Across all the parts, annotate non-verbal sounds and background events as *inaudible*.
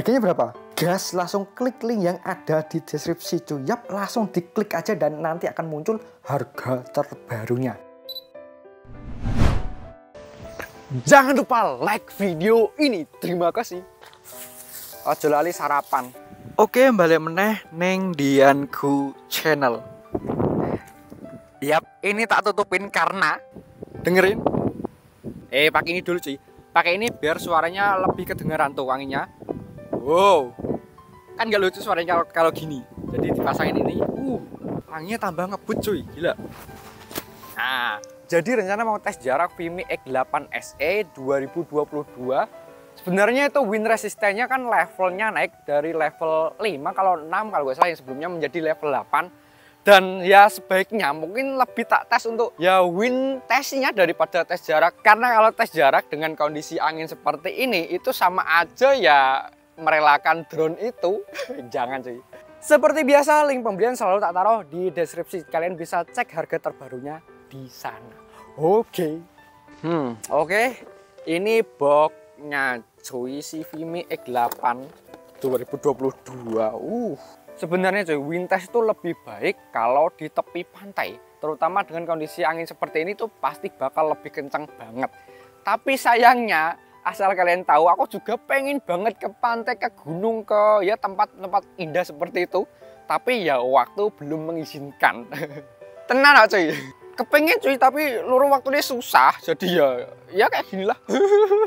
Harganya berapa? Gas langsung klik link yang ada di deskripsi cuy. Yap, langsung diklik aja dan nanti akan muncul harga terbarunya. Jangan lupa like video ini. Terima kasih. Ojo lali sarapan. Oke, balik meneh neng Dianku channel. Yap, ini tak tutupin karena dengerin. Eh, pakai ini dulu cuy. Pakai ini biar suaranya lebih kedengeran tuh wanginya wow kan nggak lucu suaranya kalau, kalau gini jadi dipasangin ini uh wanginya tambah ngebut cuy gila nah jadi rencana mau tes jarak Vimy X8 SE 2022 sebenarnya itu wind resistennya kan levelnya naik dari level 5 kalau 6 kalau gue salah yang sebelumnya menjadi level 8 dan ya sebaiknya mungkin lebih tak tes untuk ya win tesnya daripada tes jarak karena kalau tes jarak dengan kondisi angin seperti ini itu sama aja ya merelakan drone itu, *laughs* jangan cuy. Seperti biasa, link pembelian selalu tak taruh di deskripsi. Kalian bisa cek harga terbarunya di sana. Oke. Okay. Hmm, oke. Okay. Ini boxnya cuy Vimi X8 2022. Uh. Sebenarnya cuy, test itu lebih baik kalau di tepi pantai. Terutama dengan kondisi angin seperti ini tuh pasti bakal lebih kencang banget. Tapi sayangnya asal kalian tahu aku juga pengen banget ke pantai ke gunung ke ya tempat-tempat indah seperti itu tapi ya waktu belum mengizinkan *laughs* tenang aja cuy kepengen cuy tapi luruh waktunya susah jadi ya ya kayak gini lah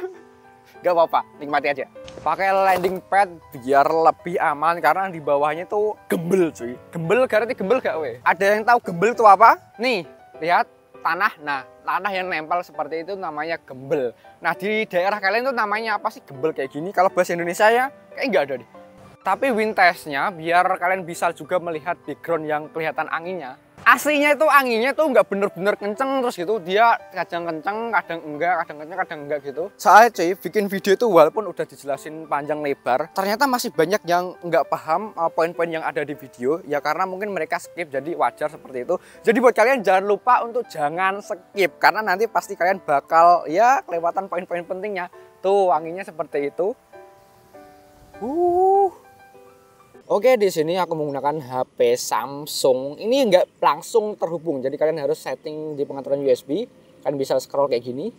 *laughs* gak apa-apa nikmati aja pakai landing pad biar lebih aman karena di bawahnya tuh gembel cuy gembel garantnya gembel gak we ada yang tahu gembel tuh apa nih lihat tanah. Nah, tanah yang nempel seperti itu namanya gembel. Nah, di daerah kalian itu namanya apa sih gembel kayak gini? Kalau bahasa Indonesia ya kayak nggak ada deh. Tapi wind testnya biar kalian bisa juga melihat background yang kelihatan anginnya aslinya itu anginnya tuh nggak bener-bener kenceng terus gitu dia kadang kenceng kadang enggak kadang kenceng kadang enggak gitu saya cuy bikin video itu walaupun udah dijelasin panjang lebar ternyata masih banyak yang nggak paham eh, poin-poin yang ada di video ya karena mungkin mereka skip jadi wajar seperti itu jadi buat kalian jangan lupa untuk jangan skip karena nanti pasti kalian bakal ya kelewatan poin-poin pentingnya tuh anginnya seperti itu uh Oke, di sini aku menggunakan HP Samsung. Ini nggak langsung terhubung, jadi kalian harus setting di pengaturan USB. Kalian bisa scroll kayak gini.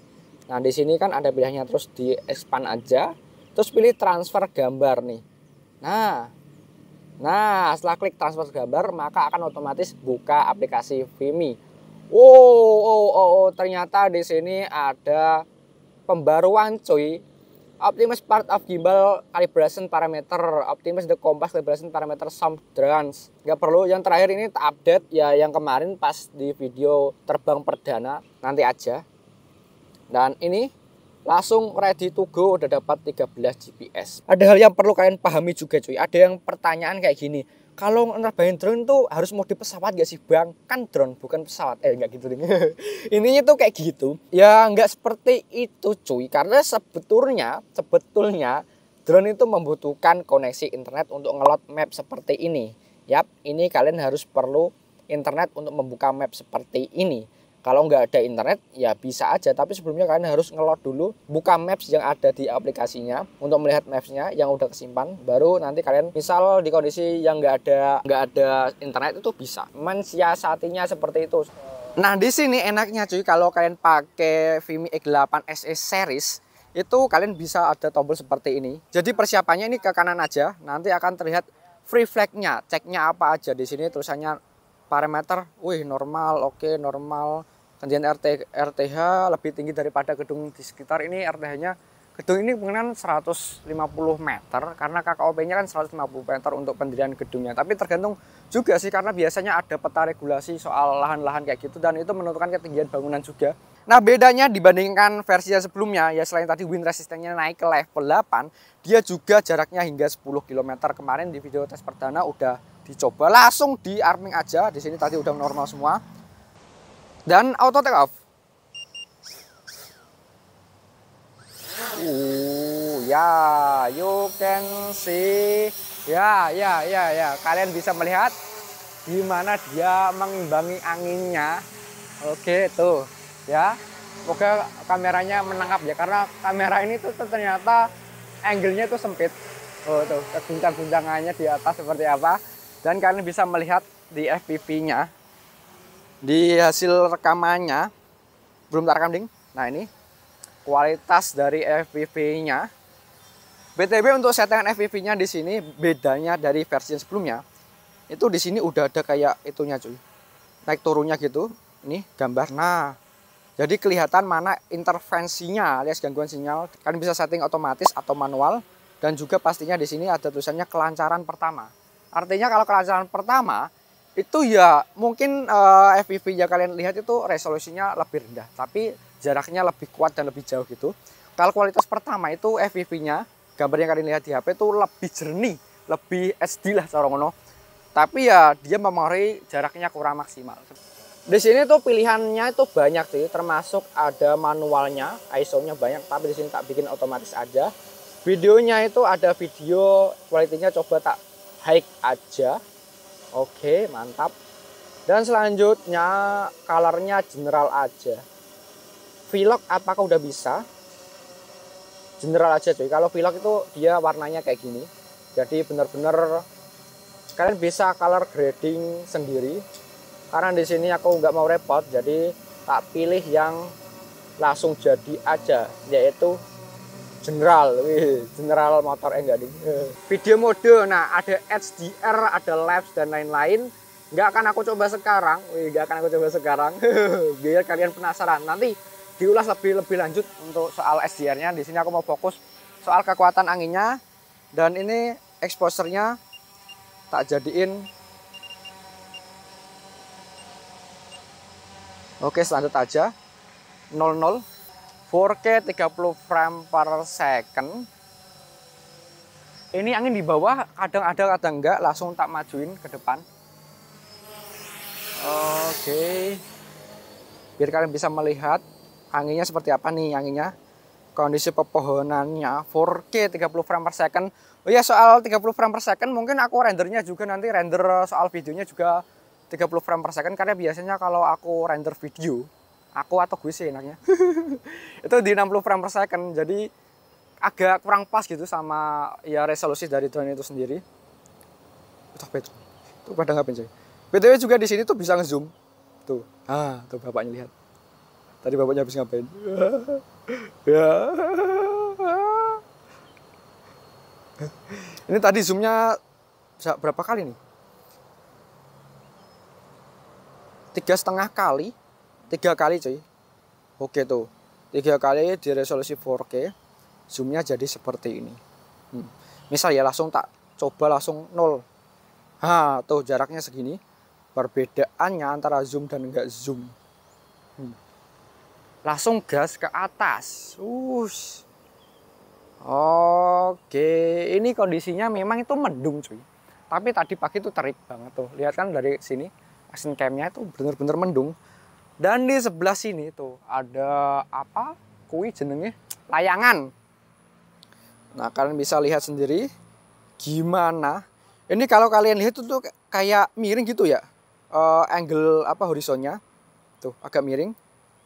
Nah, di sini kan ada pilihannya terus di expand aja. Terus pilih transfer gambar nih. Nah, nah setelah klik transfer gambar, maka akan otomatis buka aplikasi Vimi. Wow, oh, oh, oh, ternyata di sini ada pembaruan cuy Optimus part of gimbal calibration parameter. Optimus the compass calibration parameter some drones. Nggak perlu. Yang terakhir ini update ya yang kemarin pas di video terbang perdana nanti aja. Dan ini langsung ready to go udah dapat 13 GPS. Ada hal yang perlu kalian pahami juga cuy. Ada yang pertanyaan kayak gini kalau nerbahin drone tuh harus mau di pesawat gak sih bang? Kan drone bukan pesawat. Eh nggak gitu nih *laughs* Intinya tuh kayak gitu. Ya nggak seperti itu cuy. Karena sebetulnya, sebetulnya drone itu membutuhkan koneksi internet untuk ngelot map seperti ini. Yap, ini kalian harus perlu internet untuk membuka map seperti ini kalau nggak ada internet ya bisa aja tapi sebelumnya kalian harus ngelot dulu buka maps yang ada di aplikasinya untuk melihat mapsnya yang udah kesimpan baru nanti kalian misal di kondisi yang nggak ada nggak ada internet itu bisa mensiasatinya seperti itu nah di sini enaknya cuy kalau kalian pakai Vimi X8 SE series itu kalian bisa ada tombol seperti ini jadi persiapannya ini ke kanan aja nanti akan terlihat free flag flagnya ceknya apa aja di sini tulisannya parameter, wih normal, oke okay, normal, Kemudian RT, RTH lebih tinggi daripada gedung di sekitar ini RTH-nya gedung ini kemungkinan 150 meter karena KKOP-nya kan 150 meter untuk pendirian gedungnya. Tapi tergantung juga sih karena biasanya ada peta regulasi soal lahan-lahan kayak gitu dan itu menentukan ketinggian bangunan juga. Nah bedanya dibandingkan versi yang sebelumnya ya selain tadi wind resistennya naik ke level 8 dia juga jaraknya hingga 10 km kemarin di video tes perdana udah dicoba langsung di arming aja di sini tadi udah normal semua dan auto take off. Uh, ya, yeah, you can see. Ya, yeah, ya, yeah, ya, ya. Kalian bisa melihat gimana dia mengimbangi anginnya. Oke, tuh. Ya. Mungkin kameranya menangkap ya karena kamera ini tuh ternyata angle-nya tuh sempit. Oh, tuh, kebuncang guncangannya di atas seperti apa. Dan kalian bisa melihat di FPV-nya di hasil rekamannya belum tak rekam ding nah ini kualitas dari FPV-nya BTW untuk settingan FPV-nya di sini bedanya dari versi yang sebelumnya itu di sini udah ada kayak itunya cuy naik turunnya gitu ini gambar nah jadi kelihatan mana intervensinya alias gangguan sinyal kan bisa setting otomatis atau manual dan juga pastinya di sini ada tulisannya kelancaran pertama artinya kalau kelancaran pertama itu ya mungkin uh, eh, FPV yang kalian lihat itu resolusinya lebih rendah tapi jaraknya lebih kuat dan lebih jauh gitu kalau kualitas pertama itu FPV-nya gambar yang kalian lihat di HP itu lebih jernih lebih SD lah seorang ngono tapi ya dia memori jaraknya kurang maksimal di sini tuh pilihannya itu banyak sih termasuk ada manualnya ISO-nya banyak tapi di sini tak bikin otomatis aja videonya itu ada video kualitasnya coba tak high aja Oke, mantap. Dan selanjutnya colornya general aja. Vlog apakah udah bisa? General aja cuy. Kalau vlog itu dia warnanya kayak gini. Jadi bener-bener kalian bisa color grading sendiri. Karena di sini aku nggak mau repot, jadi tak pilih yang langsung jadi aja, yaitu general wih general motor e eh enggak ding video mode nah ada HDR ada labs dan lain-lain nggak akan aku coba sekarang wih nggak akan aku coba sekarang *laughs* biar kalian penasaran nanti diulas lebih lebih lanjut untuk soal SDR-nya di sini aku mau fokus soal kekuatan anginnya dan ini exposure tak jadiin oke standar aja 00 4K 30 frame per second ini angin di bawah kadang ada kadang enggak langsung tak majuin ke depan oke okay. biar kalian bisa melihat anginnya seperti apa nih anginnya kondisi pepohonannya 4K 30 frame per second oh ya soal 30 frame per second mungkin aku rendernya juga nanti render soal videonya juga 30 frame per second karena biasanya kalau aku render video aku atau gue sih enaknya *laughs* itu di 60 frame per second jadi agak kurang pas gitu sama ya resolusi dari drone itu sendiri udah betul itu pada nggak pencet btw juga di sini tuh bisa ngezoom tuh ah tuh bapaknya lihat tadi bapaknya habis ngapain *laughs* ya *laughs* ini tadi zoomnya berapa kali nih tiga setengah kali tiga kali cuy oke tuh tiga kali di resolusi 4K zoomnya jadi seperti ini hmm. misal ya langsung tak coba langsung nol ha tuh jaraknya segini perbedaannya antara zoom dan enggak zoom hmm. langsung gas ke atas us. oke ini kondisinya memang itu mendung cuy tapi tadi pagi itu terik banget tuh lihat kan dari sini action camnya itu bener-bener mendung dan di sebelah sini tuh ada apa? Kui jenenge layangan. Nah, kalian bisa lihat sendiri gimana. Ini kalau kalian lihat tuh, tuh kayak miring gitu ya. Uh, angle apa horizonnya. Tuh, agak miring.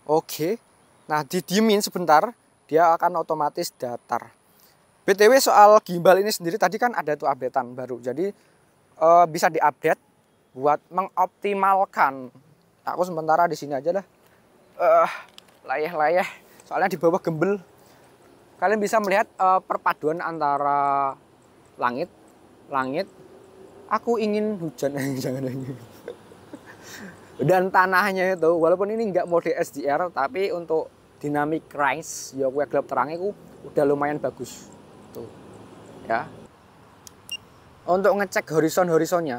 Oke. Nah, didiemin sebentar, dia akan otomatis datar. BTW soal gimbal ini sendiri tadi kan ada tuh updatean baru. Jadi uh, bisa diupdate buat mengoptimalkan aku sementara di sini aja lah uh, layah eh, layeh soalnya di bawah gembel kalian bisa melihat uh, perpaduan antara langit langit aku ingin hujan *laughs* jangan dan tanahnya itu walaupun ini nggak mau di SDR tapi untuk dynamic rise ya gue gelap terang itu udah lumayan bagus tuh ya untuk ngecek horizon horizonnya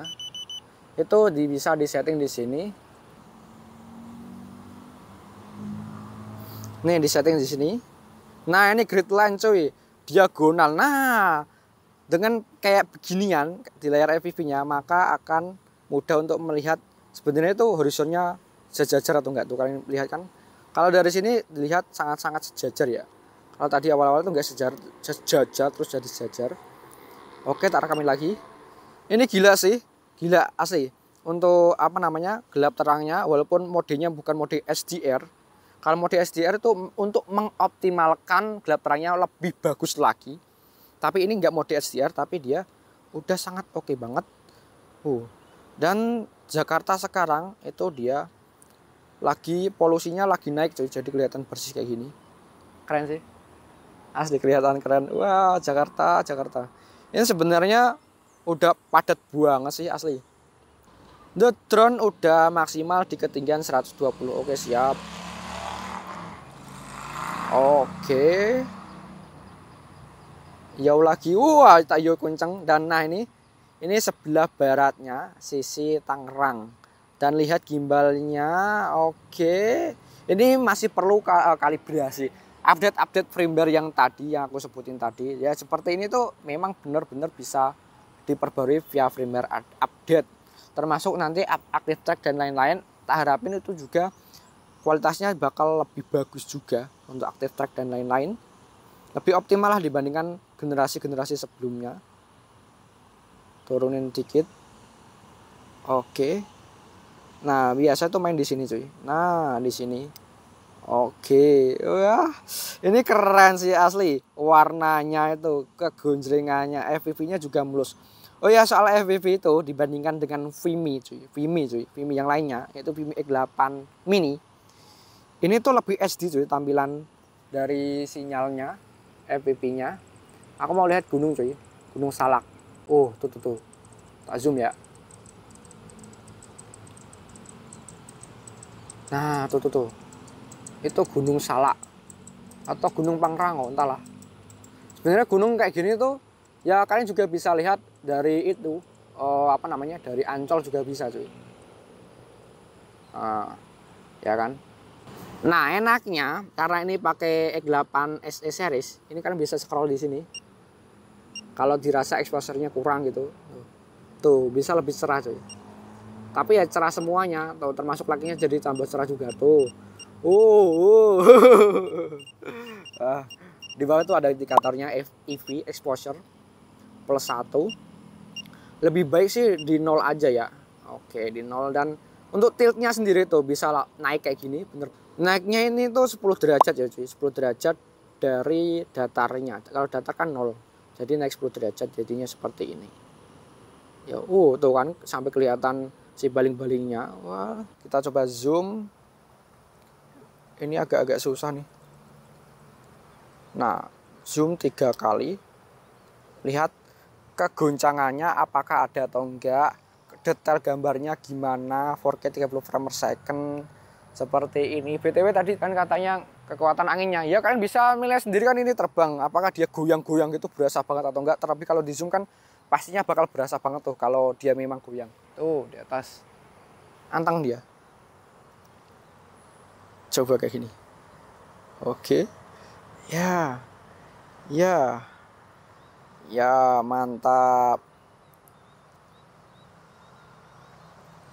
itu bisa disetting di sini Nih di setting di sini. Nah, ini grid line cuy, diagonal. Nah, dengan kayak beginian di layar FPV-nya maka akan mudah untuk melihat sebenarnya itu horizonnya sejajar atau enggak tuh kalian lihat kan. Kalau dari sini dilihat sangat-sangat sejajar ya. Kalau tadi awal-awal itu enggak sejajar, sejajar terus jadi sejajar. Oke, tak rekamin lagi. Ini gila sih, gila asli. Untuk apa namanya? gelap terangnya walaupun modenya bukan mode HDR. Kalau mode HDR itu untuk mengoptimalkan gelap terangnya lebih bagus lagi. Tapi ini nggak mode HDR tapi dia udah sangat oke okay banget. Uh. Dan Jakarta sekarang itu dia lagi polusinya lagi naik jadi kelihatan bersih kayak gini. Keren sih. Asli kelihatan keren. Wah, Jakarta, Jakarta. Ini sebenarnya udah padat banget sih asli. The drone udah maksimal di ketinggian 120. Oke, siap. Oke. Jauh lagi. Wah, tayo kenceng. Dan nah ini ini sebelah baratnya sisi Tangerang. Dan lihat gimbalnya. Oke. Ini masih perlu eh, kalibrasi. Update-update firmware yang tadi yang aku sebutin tadi ya seperti ini tuh memang benar-benar bisa diperbarui via firmware update termasuk nanti aktif track dan lain-lain tak harapin itu juga kualitasnya bakal lebih bagus juga untuk active track dan lain-lain lebih optimal lah dibandingkan generasi-generasi sebelumnya turunin dikit oke nah biasa tuh main di sini cuy nah di sini oke wah ini keren sih asli warnanya itu kegunjringannya FPV nya juga mulus Oh ya soal FPV itu dibandingkan dengan Vimi cuy, Vimi cuy, Vimi yang lainnya yaitu Vimi x 8 Mini ini tuh lebih SD cuy tampilan dari sinyalnya, fpp nya Aku mau lihat gunung cuy, gunung Salak. Oh, tuh tuh tuh. Tak zoom ya. Nah, tuh tuh tuh. Itu Gunung Salak atau Gunung Pangrango, entahlah. Sebenarnya gunung kayak gini tuh ya kalian juga bisa lihat dari itu uh, apa namanya dari Ancol juga bisa cuy. uh, ya kan? Nah, enaknya karena ini pakai E8 SE series, ini kan bisa scroll di sini. Kalau dirasa exposure-nya kurang gitu. Tuh, bisa lebih cerah tuh Tapi ya cerah semuanya, tuh termasuk lakinya jadi tambah cerah juga tuh. Uh, uh. *laughs* Ah, di bawah tuh ada indikatornya EV exposure plus 1. Lebih baik sih di nol aja ya. Oke, di nol dan untuk tiltnya sendiri tuh bisa naik kayak gini, bener naiknya ini tuh 10 derajat ya cuy 10 derajat dari datarnya kalau datar kan nol jadi naik 10 derajat jadinya seperti ini ya uh tuh kan sampai kelihatan si baling-balingnya wah kita coba zoom ini agak-agak susah nih nah zoom tiga kali lihat kegoncangannya apakah ada atau enggak detail gambarnya gimana 4K 30 frame per second seperti ini. BTW tadi kan katanya kekuatan anginnya. Ya kalian bisa milih sendiri kan ini terbang. Apakah dia goyang-goyang gitu berasa banget atau enggak. Tapi kalau di zoom kan pastinya bakal berasa banget tuh kalau dia memang goyang. Tuh di atas. Antang dia. Coba kayak gini. Oke. Ya. Ya. Ya mantap.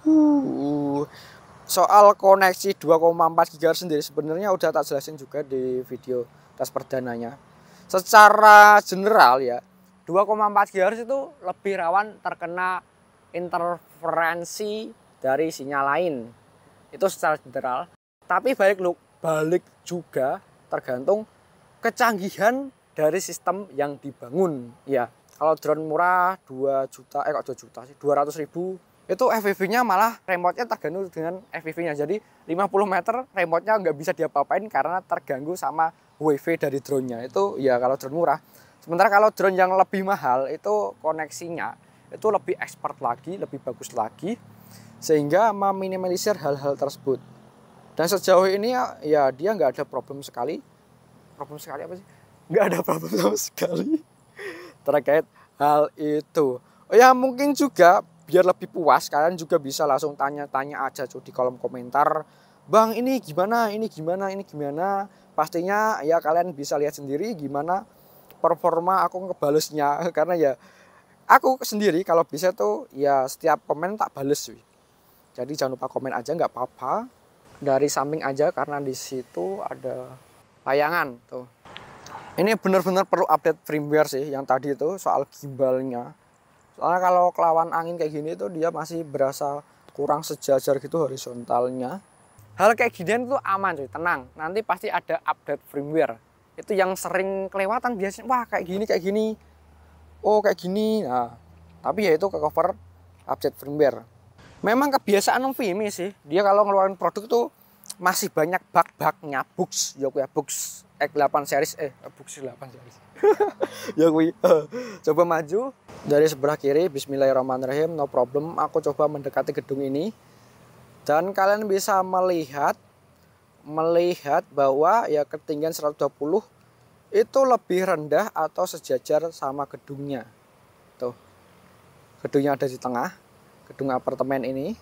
Uh. uh soal koneksi 2,4 GHz sendiri sebenarnya udah tak jelasin juga di video tes perdananya. Secara general ya, 2,4 GHz itu lebih rawan terkena interferensi dari sinyal lain. Itu secara general. Tapi balik lu balik juga tergantung kecanggihan dari sistem yang dibangun ya. Kalau drone murah 2 juta eh kok 2 juta sih 200 ribu itu FPV-nya malah remote-nya terganggu dengan FPV-nya. Jadi 50 meter remote-nya nggak bisa diapa-apain karena terganggu sama WiFi dari drone-nya. Itu ya kalau drone murah. Sementara kalau drone yang lebih mahal itu koneksinya itu lebih expert lagi, lebih bagus lagi sehingga meminimalisir hal-hal tersebut. Dan sejauh ini ya, ya dia nggak ada problem sekali. Problem sekali apa sih? Nggak ada problem sama sekali *laughs* terkait hal itu. Oh ya mungkin juga biar lebih puas kalian juga bisa langsung tanya-tanya aja tuh di kolom komentar bang ini gimana ini gimana ini gimana pastinya ya kalian bisa lihat sendiri gimana performa aku ngebalesnya *laughs* karena ya aku sendiri kalau bisa tuh ya setiap komen tak bales sih jadi jangan lupa komen aja nggak apa-apa dari samping aja karena di situ ada layangan tuh ini benar-benar perlu update firmware sih yang tadi itu soal gimbalnya soalnya kalau kelawan angin kayak gini tuh dia masih berasa kurang sejajar gitu horizontalnya hal kayak gini tuh aman sih tenang nanti pasti ada update firmware itu yang sering kelewatan biasanya wah kayak gini kayak gini oh kayak gini nah tapi ya itu ke cover update firmware memang kebiasaan Vimi sih dia kalau ngeluarin produk tuh masih banyak bug-bugnya bugs ya ya bugs X8 series eh bugs 8 series. *laughs* ya, ya eh, coba maju dari sebelah kiri bismillahirrahmanirrahim no problem aku coba mendekati gedung ini. Dan kalian bisa melihat melihat bahwa ya ketinggian 120 itu lebih rendah atau sejajar sama gedungnya. Tuh. Gedungnya ada di tengah, gedung apartemen ini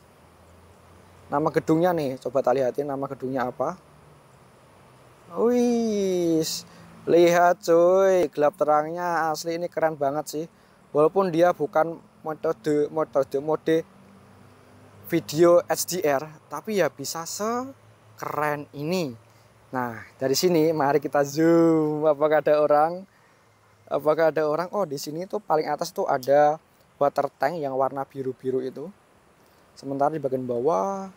Nama gedungnya nih, coba tak lihatin nama gedungnya apa. Wis lihat cuy, gelap terangnya asli ini keren banget sih. Walaupun dia bukan metode metode mode video HDR, tapi ya bisa sekeren ini. Nah, dari sini mari kita zoom. Apakah ada orang? Apakah ada orang? Oh, di sini tuh paling atas tuh ada water tank yang warna biru-biru itu. Sementara di bagian bawah,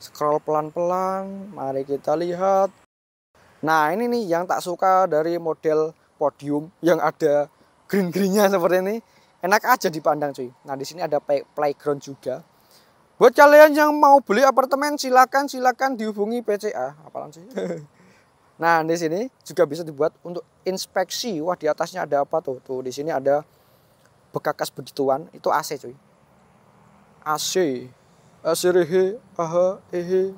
scroll pelan-pelan, mari kita lihat. Nah ini nih yang tak suka dari model podium yang ada green-greennya seperti ini. Enak aja dipandang cuy. Nah di sini ada play playground juga. Buat kalian yang mau beli apartemen silakan silakan dihubungi PCA. Apalan sih? *laughs* nah di sini juga bisa dibuat untuk inspeksi. Wah di atasnya ada apa tuh? Tuh di sini ada bekakas begituan. Itu AC cuy. AC asirihi aha ehe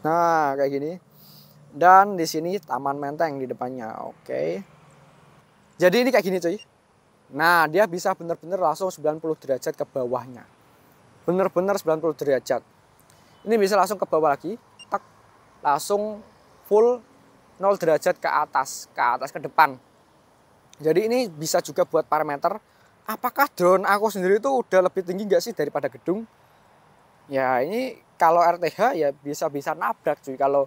nah kayak gini dan di sini taman menteng di depannya oke okay. jadi ini kayak gini cuy nah dia bisa bener-bener langsung 90 derajat ke bawahnya bener-bener 90 derajat ini bisa langsung ke bawah lagi tak langsung full 0 derajat ke atas ke atas ke depan jadi ini bisa juga buat parameter apakah drone aku sendiri itu udah lebih tinggi nggak sih daripada gedung? Ya ini kalau RTH ya bisa-bisa nabrak cuy. Kalau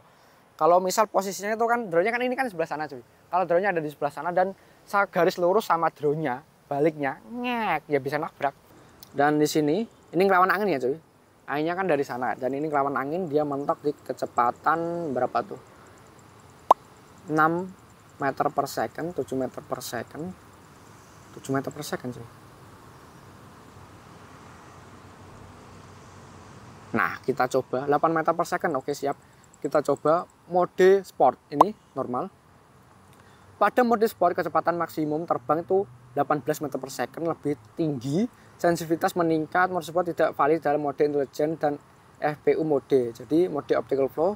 kalau misal posisinya itu kan drone-nya kan ini kan sebelah sana cuy. Kalau drone-nya ada di sebelah sana dan saya garis lurus sama drone-nya, baliknya ngek ya bisa nabrak. Dan di sini ini ngelawan angin ya cuy. Anginnya kan dari sana dan ini ngelawan angin dia mentok di kecepatan berapa tuh? 6 meter per second, 7 meter per second 7 meter per second sih nah kita coba 8 meter per second oke siap kita coba mode sport ini normal pada mode sport kecepatan maksimum terbang itu 18 meter per second lebih tinggi sensitivitas meningkat mode sport tidak valid dalam mode intelligent dan FPU mode jadi mode optical flow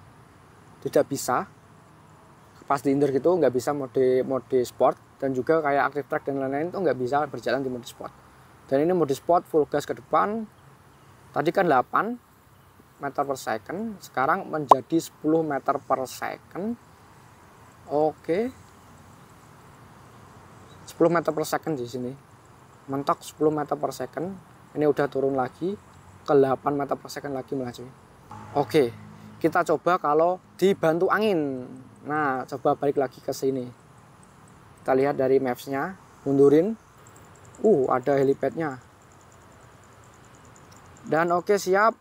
tidak bisa pas di indoor gitu nggak bisa mode mode sport dan juga kayak active track dan lain-lain itu nggak bisa berjalan di mode sport dan ini mode sport full gas ke depan tadi kan 8 meter per second sekarang menjadi 10 meter per second oke 10 meter per second di sini mentok 10 meter per second ini udah turun lagi ke 8 meter per second lagi melaju oke kita coba kalau dibantu angin nah coba balik lagi ke sini kita lihat dari mapsnya mundurin uh ada helipadnya dan oke okay, siap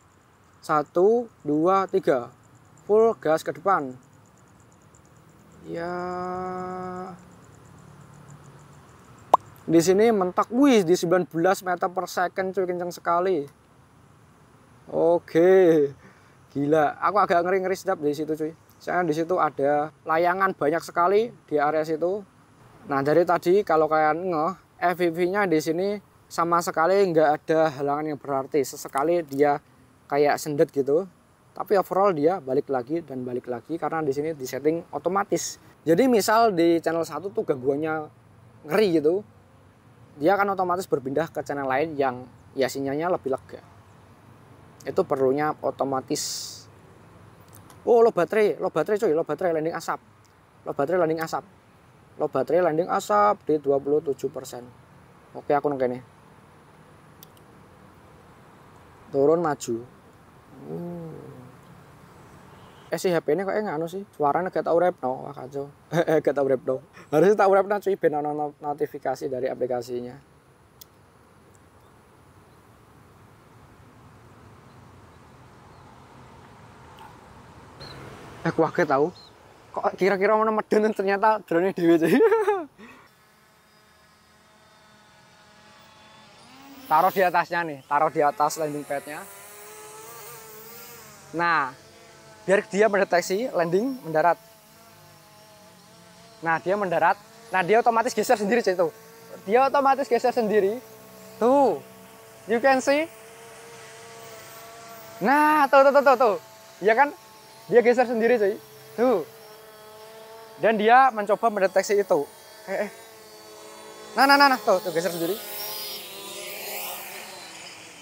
satu dua tiga full gas ke depan ya di sini mentak wih di 19 meter per second cuy kenceng sekali oke gila aku agak ngeri-ngeri sedap di situ cuy saya di situ ada layangan banyak sekali di area situ Nah dari tadi kalau kalian ngeh fvv nya di sini sama sekali nggak ada halangan yang berarti. Sesekali dia kayak sendet gitu. Tapi overall dia balik lagi dan balik lagi karena di sini disetting otomatis. Jadi misal di channel 1 tuh gangguannya ngeri gitu. Dia akan otomatis berpindah ke channel lain yang ya sinyalnya lebih lega. Itu perlunya otomatis. Oh, lo baterai, lo baterai coy, lo baterai landing asap. Lo baterai landing asap low baterai landing asap di 27% oke aku nengkene turun maju hmm. eh si HP ini kok enggak eh anu sih suaranya gak tau rep no wah kacau *laughs* gak tau rap no harusnya tau rep no cuy benar notifikasi dari aplikasinya eh kuah tau kok kira-kira mau nemenin ternyata drone di WC taruh di atasnya nih, taruh di atas landing padnya. Nah, biar dia mendeteksi landing mendarat. Nah, dia mendarat. Nah, dia otomatis geser sendiri itu. Dia otomatis geser sendiri. Tuh. You can see. Nah, tuh tuh tuh tuh. tuh. Ya kan? Dia geser sendiri, cuy. Tuh. Dan dia mencoba mendeteksi itu. Eh, eh. Nah, nah, nah, nah, tuh, tuh geser sendiri.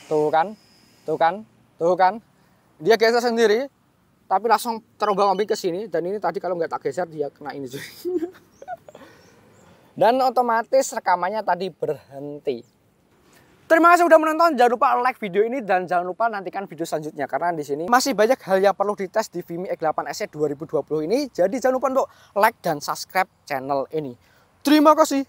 Tuh kan, tuh kan, tuh kan. Dia geser sendiri, tapi langsung terombang-ambing ke sini. Dan ini tadi kalau nggak tak geser, dia kena ini. *laughs* dan otomatis rekamannya tadi berhenti. Terima kasih sudah menonton. Jangan lupa like video ini dan jangan lupa nantikan video selanjutnya karena di sini masih banyak hal yang perlu dites di Vimi X8 SE 2020 ini. Jadi jangan lupa untuk like dan subscribe channel ini. Terima kasih.